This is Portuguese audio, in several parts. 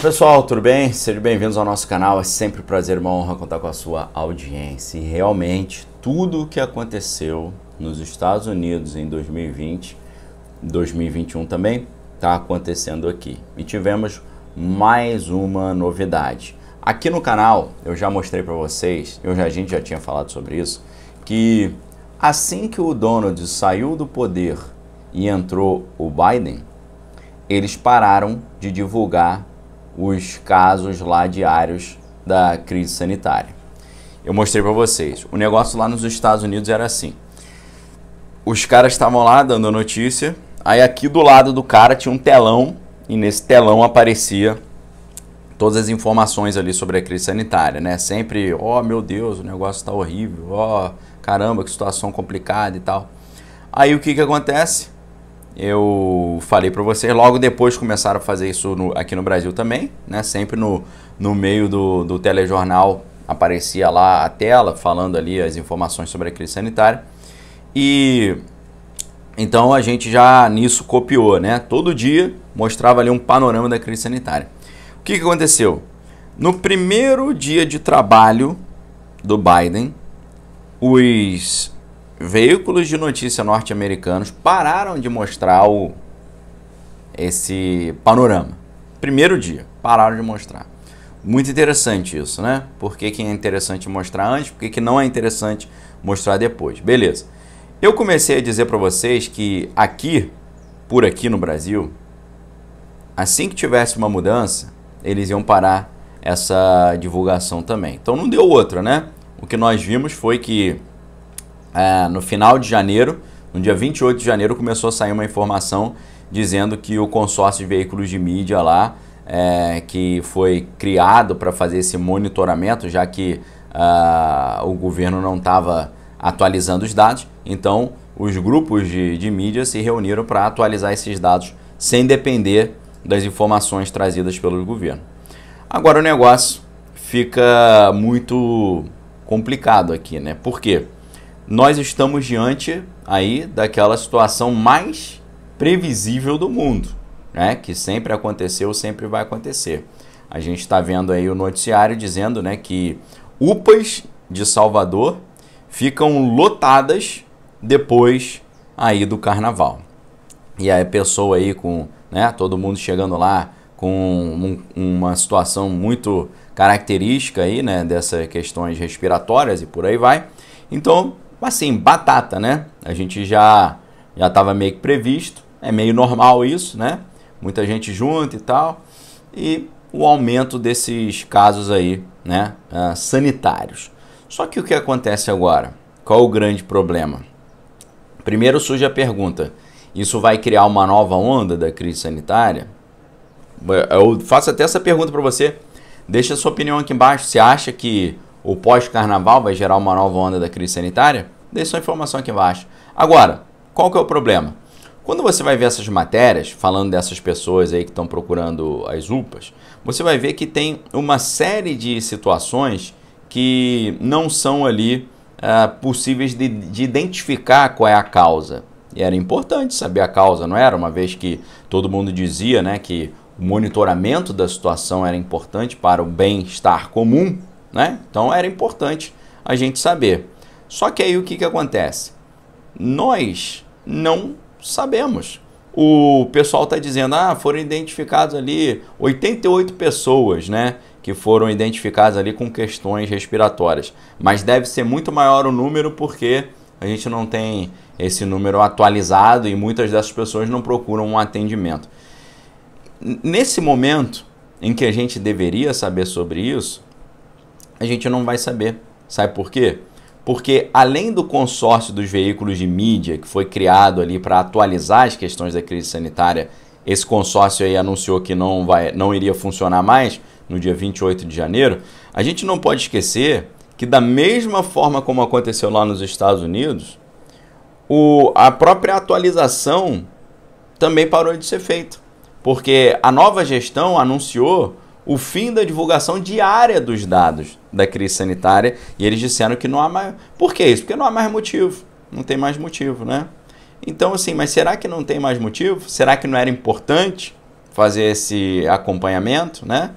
pessoal, tudo bem? Sejam bem-vindos ao nosso canal. É sempre um prazer, uma honra contar com a sua audiência. E realmente, tudo o que aconteceu nos Estados Unidos em 2020, 2021 também, está acontecendo aqui. E tivemos mais uma novidade. Aqui no canal, eu já mostrei para vocês, eu já, a gente já tinha falado sobre isso, que assim que o Donald saiu do poder e entrou o Biden, eles pararam de divulgar os casos lá diários da crise sanitária. Eu mostrei para vocês. O negócio lá nos Estados Unidos era assim. Os caras estavam lá dando a notícia, aí aqui do lado do cara tinha um telão e nesse telão aparecia todas as informações ali sobre a crise sanitária, né? Sempre, ó, oh, meu Deus, o negócio está horrível, ó, oh, caramba, que situação complicada e tal. Aí o que que acontece? eu falei para vocês. Logo depois começaram a fazer isso no, aqui no Brasil também, né? Sempre no, no meio do, do telejornal aparecia lá a tela falando ali as informações sobre a crise sanitária. E então a gente já nisso copiou, né? Todo dia mostrava ali um panorama da crise sanitária. O que, que aconteceu? No primeiro dia de trabalho do Biden, os veículos de notícia norte-americanos pararam de mostrar o, esse panorama. Primeiro dia, pararam de mostrar. Muito interessante isso, né? Por que, que é interessante mostrar antes, por que, que não é interessante mostrar depois. Beleza. Eu comecei a dizer para vocês que aqui, por aqui no Brasil, assim que tivesse uma mudança, eles iam parar essa divulgação também. Então não deu outra, né? O que nós vimos foi que é, no final de janeiro, no dia 28 de janeiro, começou a sair uma informação dizendo que o consórcio de veículos de mídia lá, é, que foi criado para fazer esse monitoramento, já que uh, o governo não estava atualizando os dados, então os grupos de, de mídia se reuniram para atualizar esses dados sem depender das informações trazidas pelo governo. Agora o negócio fica muito complicado aqui, né? Por quê? Porque nós estamos diante aí daquela situação mais previsível do mundo, né? Que sempre aconteceu, sempre vai acontecer. A gente está vendo aí o noticiário dizendo, né, que UPAs de Salvador ficam lotadas depois aí do Carnaval. E aí a pessoa aí com, né, todo mundo chegando lá com um, uma situação muito característica aí, né, dessas questões respiratórias e por aí vai. Então, mas sim, batata, né? A gente já já estava meio que previsto, é meio normal isso, né? Muita gente junta e tal. E o aumento desses casos aí, né, uh, sanitários. Só que o que acontece agora? Qual o grande problema? Primeiro surge a pergunta: isso vai criar uma nova onda da crise sanitária? Eu faço até essa pergunta para você. Deixa a sua opinião aqui embaixo. Você acha que o pós-carnaval vai gerar uma nova onda da crise sanitária? Deixe sua informação aqui embaixo. Agora, qual que é o problema? Quando você vai ver essas matérias, falando dessas pessoas aí que estão procurando as UPAs, você vai ver que tem uma série de situações que não são ali uh, possíveis de, de identificar qual é a causa. E era importante saber a causa, não era? Uma vez que todo mundo dizia né, que o monitoramento da situação era importante para o bem-estar comum, né? Então era importante a gente saber. Só que aí o que, que acontece? Nós não sabemos. O pessoal está dizendo, ah, foram identificados ali 88 pessoas, né? Que foram identificadas ali com questões respiratórias. Mas deve ser muito maior o número porque a gente não tem esse número atualizado e muitas dessas pessoas não procuram um atendimento. Nesse momento em que a gente deveria saber sobre isso, a gente não vai saber. Sabe por quê? Porque além do consórcio dos veículos de mídia que foi criado ali para atualizar as questões da crise sanitária, esse consórcio aí anunciou que não vai não iria funcionar mais no dia 28 de janeiro, a gente não pode esquecer que da mesma forma como aconteceu lá nos Estados Unidos, o, a própria atualização também parou de ser feita. Porque a nova gestão anunciou o fim da divulgação diária dos dados da crise sanitária e eles disseram que não há mais. Por que isso? Porque não há mais motivo. Não tem mais motivo, né? Então, assim, mas será que não tem mais motivo? Será que não era importante fazer esse acompanhamento, né?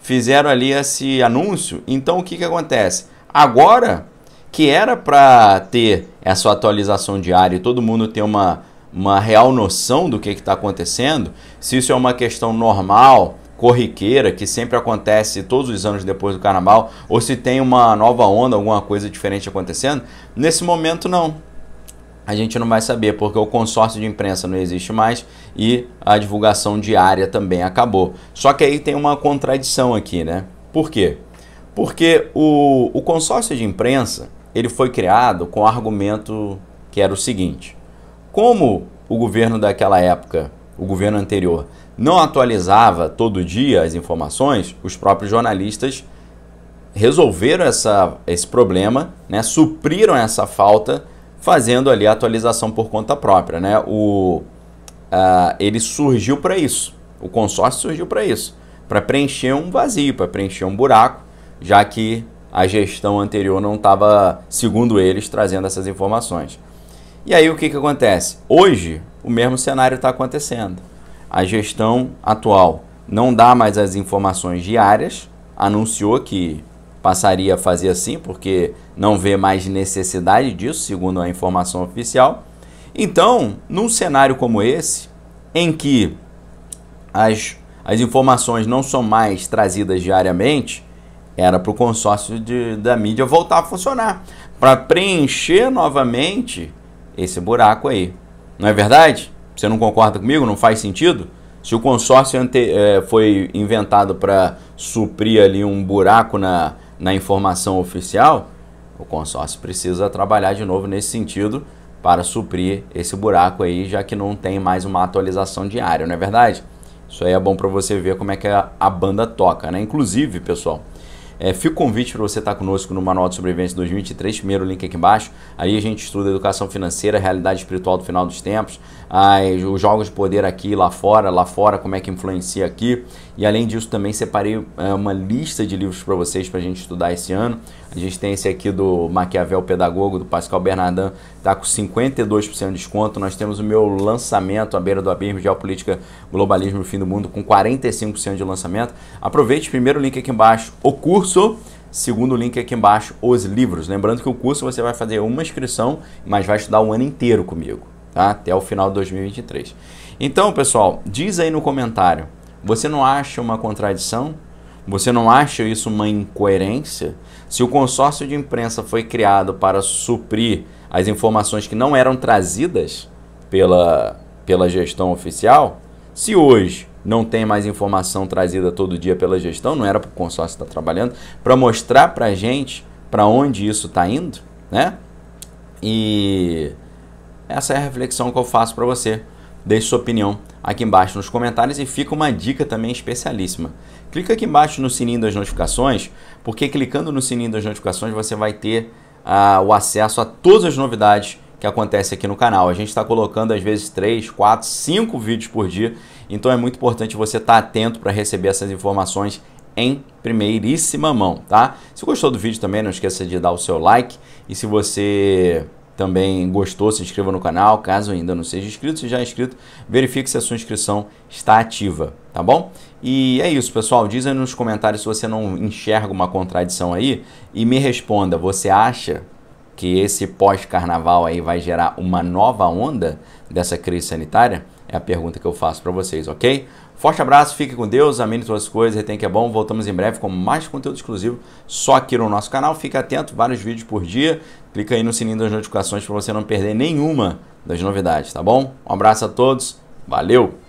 Fizeram ali esse anúncio. Então, o que, que acontece? Agora que era para ter essa atualização diária e todo mundo ter uma, uma real noção do que está acontecendo, se isso é uma questão normal corriqueira que sempre acontece todos os anos depois do carnaval, ou se tem uma nova onda, alguma coisa diferente acontecendo, nesse momento não. A gente não vai saber porque o consórcio de imprensa não existe mais e a divulgação diária também acabou. Só que aí tem uma contradição aqui, né? Por quê? Porque o, o consórcio de imprensa ele foi criado com o argumento que era o seguinte: como o governo daquela época o governo anterior não atualizava todo dia as informações, os próprios jornalistas resolveram essa, esse problema, né? supriram essa falta, fazendo ali a atualização por conta própria. Né? O, uh, ele surgiu para isso, o consórcio surgiu para isso, para preencher um vazio, para preencher um buraco, já que a gestão anterior não estava, segundo eles, trazendo essas informações. E aí o que, que acontece? Hoje, o mesmo cenário está acontecendo. A gestão atual não dá mais as informações diárias, anunciou que passaria a fazer assim porque não vê mais necessidade disso, segundo a informação oficial. Então, num cenário como esse, em que as, as informações não são mais trazidas diariamente, era para o consórcio de, da mídia voltar a funcionar, para preencher novamente esse buraco aí. Não é verdade? Você não concorda comigo? Não faz sentido? Se o consórcio ante, é, foi inventado para suprir ali um buraco na, na informação oficial, o consórcio precisa trabalhar de novo nesse sentido para suprir esse buraco aí, já que não tem mais uma atualização diária, não é verdade? Isso aí é bom para você ver como é que a, a banda toca, né? Inclusive, pessoal, é, fica o convite para você estar tá conosco no Manual de Sobrevivência 2023, primeiro link aqui embaixo. Aí a gente estuda educação financeira, realidade espiritual do final dos tempos, os jogos de poder aqui lá fora, lá fora, como é que influencia aqui. E além disso, também separei é, uma lista de livros para vocês para a gente estudar esse ano. A gente tem esse aqui do Maquiavel Pedagogo, do Pascal Bernardin, está com 52% de desconto. Nós temos o meu lançamento, A Beira do Abismo, Geopolítica, Globalismo e Fim do Mundo, com 45% de lançamento. Aproveite, primeiro link aqui embaixo, o curso curso. Segundo link aqui embaixo, os livros. Lembrando que o curso você vai fazer uma inscrição, mas vai estudar o ano inteiro comigo, tá? Até o final de 2023. Então, pessoal, diz aí no comentário, você não acha uma contradição? Você não acha isso uma incoerência? Se o consórcio de imprensa foi criado para suprir as informações que não eram trazidas pela, pela gestão oficial, se hoje não tem mais informação trazida todo dia pela gestão, não era para o consórcio estar tá trabalhando, para mostrar para a gente para onde isso está indo, né? E essa é a reflexão que eu faço para você. Deixe sua opinião aqui embaixo nos comentários e fica uma dica também especialíssima. Clica aqui embaixo no sininho das notificações, porque clicando no sininho das notificações você vai ter uh, o acesso a todas as novidades que acontece aqui no canal. A gente está colocando às vezes 3, 4, 5 vídeos por dia então é muito importante você estar tá atento para receber essas informações em primeiríssima mão, tá? Se gostou do vídeo também, não esqueça de dar o seu like e se você também gostou, se inscreva no canal, caso ainda não seja inscrito, se já é inscrito, verifique se a sua inscrição está ativa, tá bom? E é isso, pessoal, diz aí nos comentários se você não enxerga uma contradição aí e me responda, você acha que esse pós-carnaval aí vai gerar uma nova onda dessa crise sanitária? É a pergunta que eu faço para vocês, ok? Forte abraço, fique com Deus, amém suas coisas, retém que é bom. Voltamos em breve com mais conteúdo exclusivo só aqui no nosso canal. Fique atento, vários vídeos por dia. Clica aí no sininho das notificações para você não perder nenhuma das novidades, tá bom? Um abraço a todos, valeu!